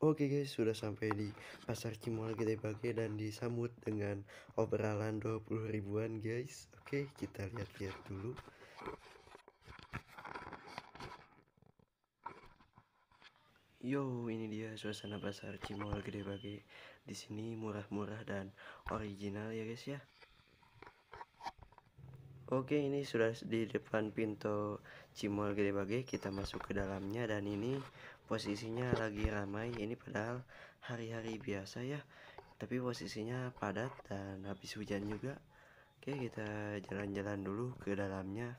Oke guys, sudah sampai di Pasar Cimol kita pakai dan disambut dengan obrolan 20 ribuan guys. Oke, kita lihat-lihat dulu. Yo, ini dia suasana pasar Cimol Gede Bage. Di sini murah-murah dan original ya guys ya. Oke, ini sudah di depan pintu Cimol Gede Bage. Kita masuk ke dalamnya dan ini posisinya lagi ramai ini padahal hari-hari biasa ya tapi posisinya padat dan habis hujan juga oke kita jalan-jalan dulu ke dalamnya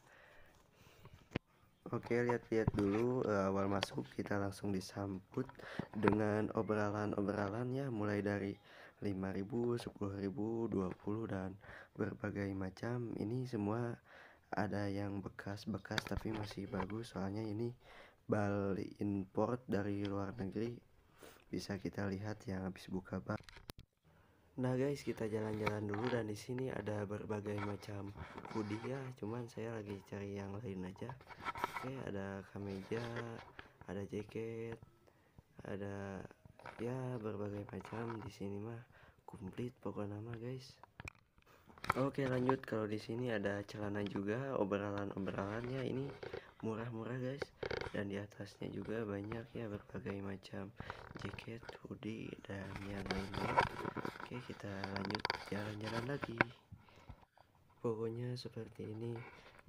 Oke, lihat-lihat dulu eh, awal masuk kita langsung disambut dengan obrolan-obrolan ya mulai dari 5000, 10000, 20 dan berbagai macam. Ini semua ada yang bekas-bekas tapi masih bagus soalnya ini Bali import dari luar negeri bisa kita lihat yang habis buka bak Nah guys kita jalan-jalan dulu dan di sini ada berbagai macam hoodie ya cuman saya lagi cari yang lain aja Oke ada kemeja, ada jaket ada ya berbagai macam di sini mah komplit pokoknya mah guys Oke lanjut kalau di sini ada celana juga obrolan-obrolannya ini atasnya juga banyak ya berbagai macam jaket, hoodie dan yang lainnya. Oke, kita lanjut jalan-jalan lagi. Pokoknya seperti ini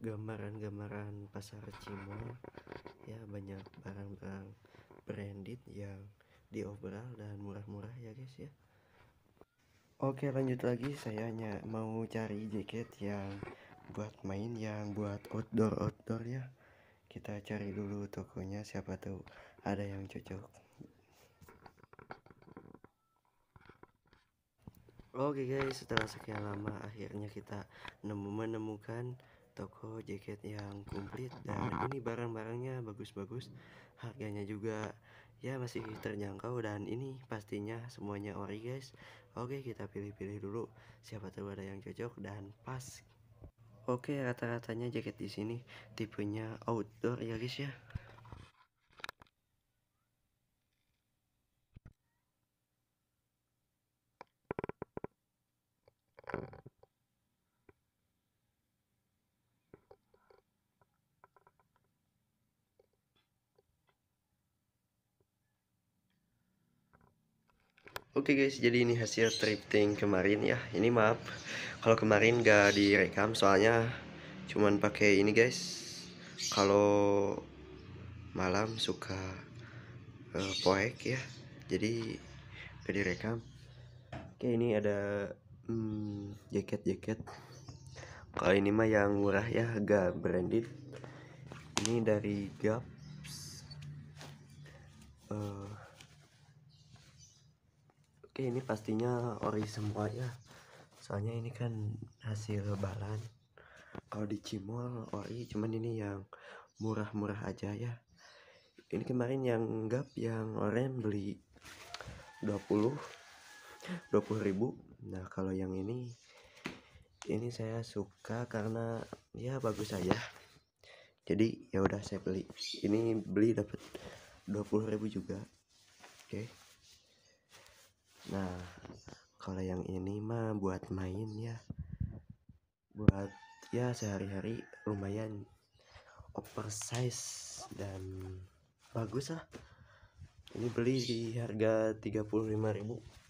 gambaran-gambaran pasar Cimol ya banyak barang-barang branded yang diobral dan murah-murah ya guys ya. Oke, lanjut lagi saya hanya mau cari jaket yang buat main yang buat outdoor outdoor ya kita cari dulu tokonya siapa tahu ada yang cocok Oke okay guys, setelah sekian lama akhirnya kita nemu menemukan toko jaket yang komplit dan ini barang-barangnya bagus-bagus, harganya juga ya masih terjangkau dan ini pastinya semuanya ori guys. Oke, okay, kita pilih-pilih dulu siapa tahu ada yang cocok dan pas Oke, rata-ratanya jaket di sini tipenya outdoor ya guys ya. Oke okay guys, jadi ini hasil tripting kemarin ya. Ini maaf kalau kemarin gak direkam soalnya cuman pakai ini guys. Kalau malam suka uh, poek ya. Jadi gak direkam. Oke, okay, ini ada hmm, jaket-jaket. Kalau ini mah yang murah ya, gak branded. Ini dari Gap. Uh, eh, Oke ini pastinya ori semua ya Soalnya ini kan hasil balan. Kalau di Cimol ori cuman ini yang murah-murah aja ya Ini kemarin yang gap yang oren beli 20 20 ribu Nah kalau yang ini Ini saya suka karena ya bagus aja Jadi ya udah saya beli Ini beli dapat 20 ribu juga Oke okay nah kalau yang ini mah buat main ya buat ya sehari-hari lumayan oversize dan bagus lah ini beli di harga 35.000